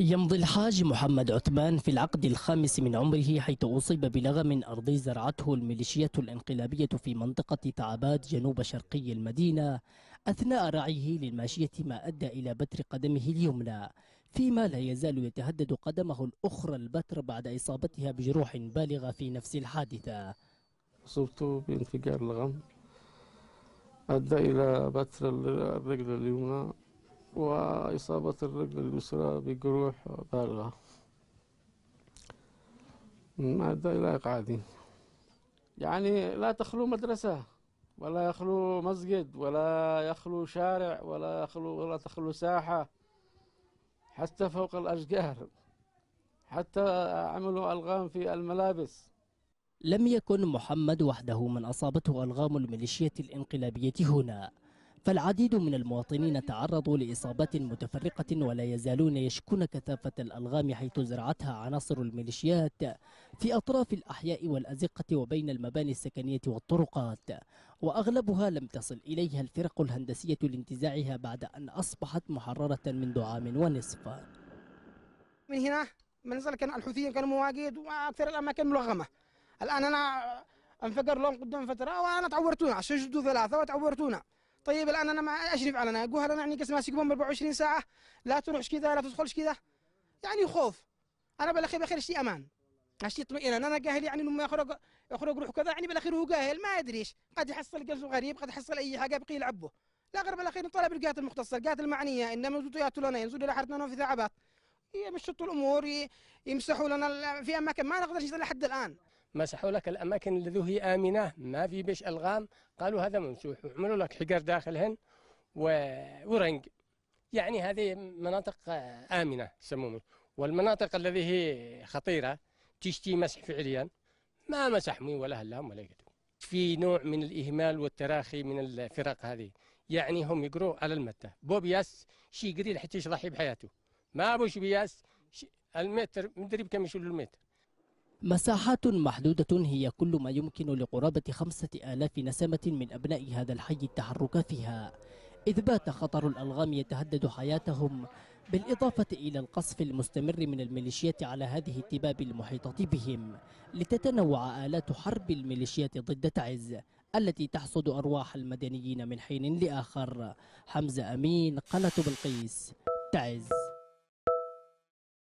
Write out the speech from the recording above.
يمضي الحاج محمد عثمان في العقد الخامس من عمره حيث أصيب بلغم أرضي زرعته الميليشيات الإنقلابية في منطقة تعباد جنوب شرقي المدينة أثناء رعيه للماشية ما أدى إلى بتر قدمه اليمنى فيما لا يزال يتهدد قدمه الأخرى البتر بعد إصابتها بجروح بالغة في نفس الحادثة أصبت بانفجار الغم أدى إلى بتر الرجل اليمنى وإصابة الرجل اليسرى بجروح بالغة ما لا إقعادي يعني لا تخلو مدرسة ولا يخلو مسجد ولا يخلو شارع ولا يخلو ولا تخلو ساحة حتى فوق الأشجار حتى عملوا ألغام في الملابس لم يكن محمد وحده من أصابته ألغام الميليشيات الإنقلابية هنا فالعديد من المواطنين تعرضوا لإصابات متفرقة ولا يزالون يشكون كثافة الألغام حيث زرعتها عناصر الميليشيات في أطراف الأحياء والأزقة وبين المباني السكنية والطرقات وأغلبها لم تصل إليها الفرق الهندسية لانتزاعها بعد أن أصبحت محررة منذ عام ونصف من هنا منزل كان الحوثيين كانوا مواجد وأكثر الأماكن ملغمة الآن أنا انفجر لهم قدام فترة وأنا تعورتونا عشان ثلاثة وتعورتونا طيب الان انا ما اشرف على انا اقول انا يعني قسم بهم 24 ساعه لا تروحش كذا لا تدخلش كذا يعني خوف انا بالاخير بالاخير اشتي امان اشتي اطمئنان انا قاهل يعني لما يخرج يخرج روح كذا يعني بالاخير هو قاهل ما ايش قد يحصل قلب غريب قد يحصل اي حاجه بقي به لا غير بالاخير نطالب القيادات المختصه الجهات المعنيه انما ياتوا لنا ينزلوا حارتنا في ثعبات يمشطوا الامور يمسحوا لنا في اماكن ما نقدر نشتغل لحد الان مسحوا لك الأماكن اللي هي آمنة ما في بش ألغام قالوا هذا ممسوح وعملوا لك حجر داخلهن ورنج يعني هذه مناطق آه، آمنة يسمونه والمناطق الذي هي خطيرة تشتي مسح فعليا ما مسح مي ولا هلام ولا قدو في نوع من الإهمال والتراخي من الفرق هذه يعني هم يقروا على المتة ياس شي قريب حتى يضحي بحياته ما بوش بياس المتر مدري بكم يشيلوا المتر مساحات محدودة هي كل ما يمكن لقرابة خمسة آلاف نسمة من أبناء هذا الحي التحرك فيها إذ بات خطر الألغام يتهدد حياتهم بالإضافة إلى القصف المستمر من الميليشيات على هذه التباب المحيطة بهم لتتنوع آلات حرب الميليشيات ضد تعز التي تحصد أرواح المدنيين من حين لآخر حمزة أمين قناة بلقيس تعز